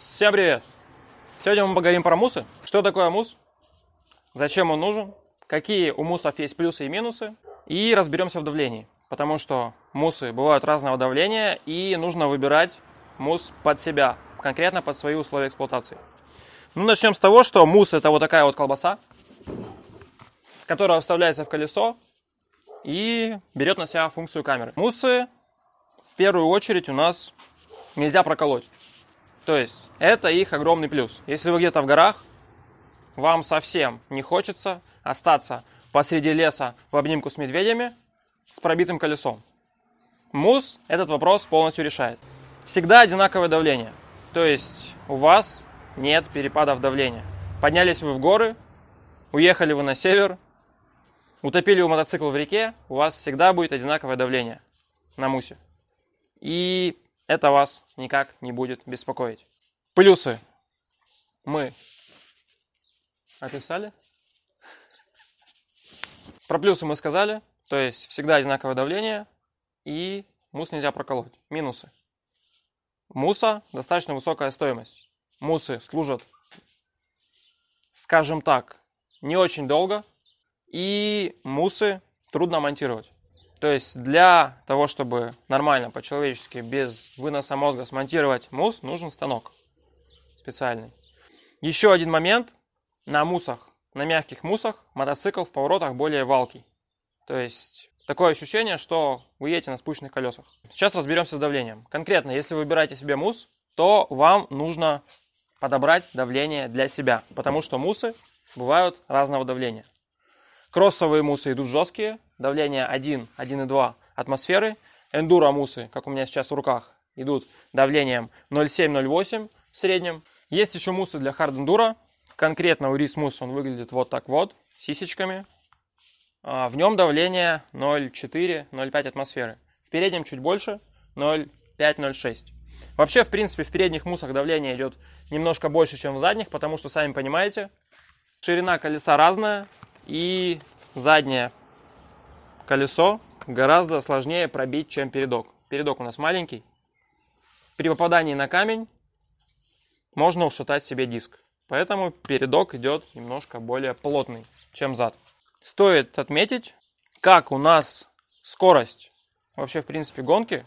Всем привет! Сегодня мы поговорим про мусы. Что такое мус? Зачем он нужен? Какие у мусов есть плюсы и минусы? И разберемся в давлении. Потому что мусы бывают разного давления и нужно выбирать мус под себя, конкретно под свои условия эксплуатации. Ну, начнем с того, что мус это вот такая вот колбаса, которая вставляется в колесо и берет на себя функцию камеры. Мусы в первую очередь у нас нельзя проколоть. То есть это их огромный плюс. Если вы где-то в горах, вам совсем не хочется остаться посреди леса в обнимку с медведями с пробитым колесом. МУЗ этот вопрос полностью решает. Всегда одинаковое давление. То есть у вас нет перепадов давления. Поднялись вы в горы, уехали вы на север, утопили вы мотоцикл в реке, у вас всегда будет одинаковое давление на мусе. И это вас никак не будет беспокоить. Плюсы мы описали. Про плюсы мы сказали, то есть всегда одинаковое давление и мус нельзя проколоть. Минусы. Муса достаточно высокая стоимость. Мусы служат, скажем так, не очень долго, и мусы трудно монтировать. То есть для того, чтобы нормально, по-человечески, без выноса мозга смонтировать мус, нужен станок специальный. Еще один момент. На мусах, на мягких мусах мотоцикл в поворотах более валкий. То есть такое ощущение, что вы едете на спущенных колесах. Сейчас разберемся с давлением. Конкретно, если вы выбираете себе мус, то вам нужно подобрать давление для себя, потому что мусы бывают разного давления. Кроссовые мусы идут жесткие, давление 1, 1,2 атмосферы. Эндуро мусы, как у меня сейчас в руках, идут давлением 0,7-0,8 в среднем. Есть еще мусы для хард-эндуро. Конкретно у рис мус он выглядит вот так вот, сисечками. А в нем давление 0,4-0,5 атмосферы. В переднем чуть больше, 0,5-0,6. Вообще, в принципе, в передних мусах давление идет немножко больше, чем в задних, потому что, сами понимаете, ширина колеса разная, и задняя колесо гораздо сложнее пробить, чем передок. Передок у нас маленький. При попадании на камень можно ушатать себе диск. Поэтому передок идет немножко более плотный, чем зад. Стоит отметить, как у нас скорость вообще в принципе гонки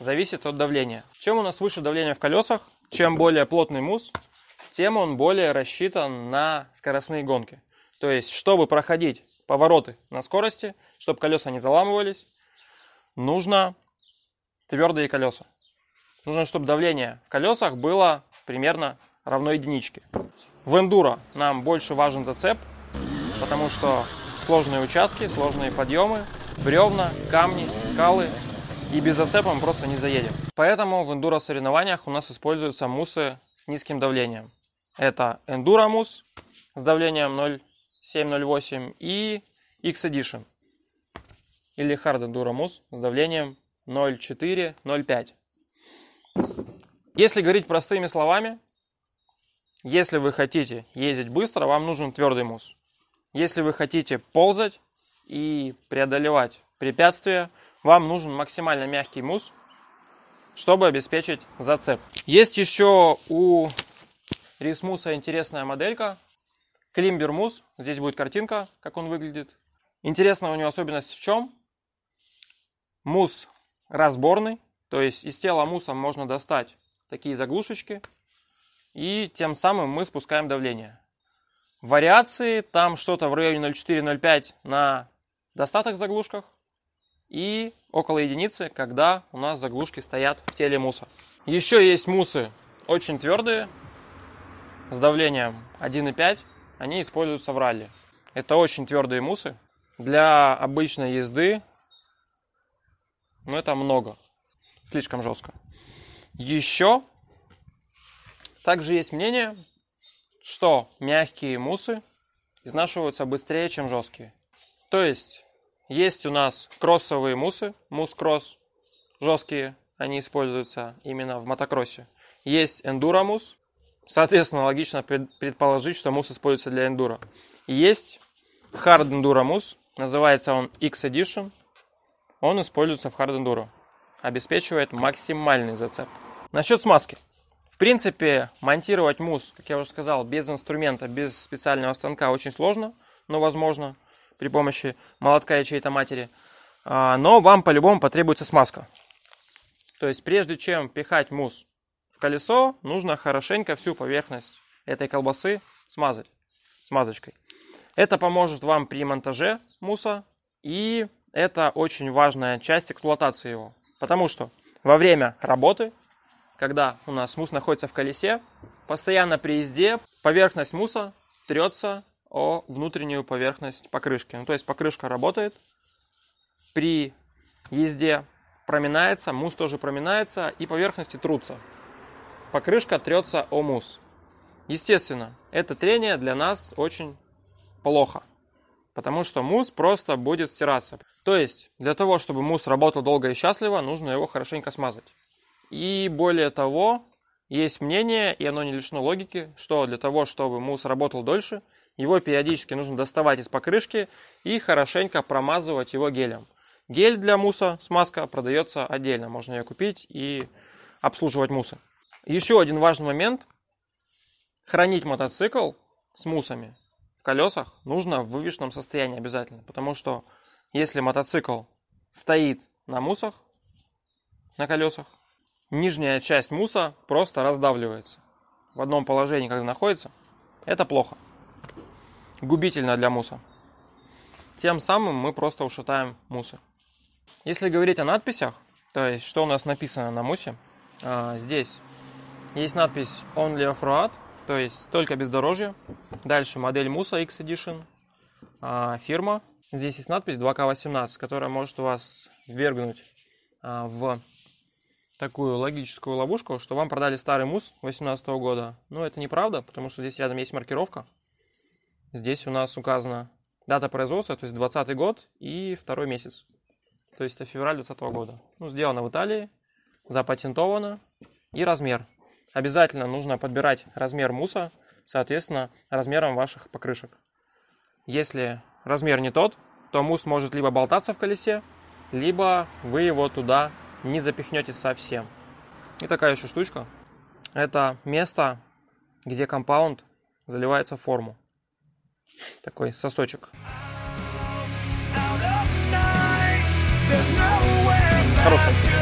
зависит от давления. Чем у нас выше давление в колесах, чем более плотный мусс, тем он более рассчитан на скоростные гонки. То есть, чтобы проходить повороты на скорости, чтобы колеса не заламывались, нужно твердые колеса. Нужно, чтобы давление в колесах было примерно равно единичке. В эндуро нам больше важен зацеп, потому что сложные участки, сложные подъемы, бревна, камни, скалы, и без зацепа мы просто не заедем. Поэтому в эндуро-соревнованиях у нас используются мусы с низким давлением. Это эндуро-мус с давлением 0,7-0,8 и X-Edition или Харда Дурамус с давлением 0,4-0,5. Если говорить простыми словами, если вы хотите ездить быстро, вам нужен твердый мус. Если вы хотите ползать и преодолевать препятствия, вам нужен максимально мягкий мус, чтобы обеспечить зацеп. Есть еще у рисмуса интересная моделька. Климбер Мус. Здесь будет картинка, как он выглядит. Интересная у него особенность в чем? Мус разборный, то есть из тела муса можно достать такие заглушечки, и тем самым мы спускаем давление. Вариации там что-то в районе 0,4-0,5 на достаток заглушках и около единицы, когда у нас заглушки стоят в теле муса. Еще есть мусы очень твердые, с давлением 1,5, они используются в ралли. Это очень твердые мусы. Для обычной езды но это много. Слишком жестко. Еще также есть мнение, что мягкие мусы изнашиваются быстрее, чем жесткие. То есть есть у нас кроссовые мусы, мус-кросс, жесткие, они используются именно в мотокроссе. Есть эндуро-мус, соответственно, логично предположить, что мус используется для эндуро. есть хард эндуро мус, называется он X Edition – он используется в хардендуро, обеспечивает максимальный зацеп. Насчет смазки. В принципе, монтировать мусс, как я уже сказал, без инструмента, без специального станка очень сложно, но возможно при помощи молотка и чьей-то матери. А, но вам по-любому потребуется смазка. То есть прежде чем пихать мусс в колесо, нужно хорошенько всю поверхность этой колбасы смазать смазочкой. Это поможет вам при монтаже муса и это очень важная часть эксплуатации его. Потому что во время работы, когда у нас мус находится в колесе, постоянно при езде поверхность муса трется о внутреннюю поверхность покрышки. Ну, то есть покрышка работает, при езде проминается, мус тоже проминается, и поверхности трутся. Покрышка трется о мус. Естественно, это трение для нас очень плохо – потому что мусс просто будет стираться. То есть, для того, чтобы мусс работал долго и счастливо, нужно его хорошенько смазать. И более того, есть мнение, и оно не лишено логики, что для того, чтобы мусс работал дольше, его периодически нужно доставать из покрышки и хорошенько промазывать его гелем. Гель для муса, смазка, продается отдельно. Можно ее купить и обслуживать мусы. Еще один важный момент. Хранить мотоцикл с мусами колесах нужно в вывешенном состоянии обязательно, потому что если мотоцикл стоит на мусах, на колесах, нижняя часть муса просто раздавливается. В одном положении, когда находится, это плохо. Губительно для муса. Тем самым мы просто ушатаем мусы. Если говорить о надписях, то есть что у нас написано на мусе, а, здесь есть надпись Only off то есть только бездорожье. Дальше модель Муса, X Edition. А, фирма. Здесь есть надпись 2К18, которая может вас ввергнуть а, в такую логическую ловушку, что вам продали старый мус 2018 года. Но ну, это неправда, потому что здесь рядом есть маркировка. Здесь у нас указана дата производства, то есть 20 год и второй месяц. То есть это февраль 2020 года. Ну, сделано в Италии, запатентовано и размер Обязательно нужно подбирать размер муса, соответственно, размером ваших покрышек. Если размер не тот, то мус может либо болтаться в колесе, либо вы его туда не запихнете совсем. И такая еще штучка. Это место, где компаунд заливается в форму. Такой сосочек. Хороший.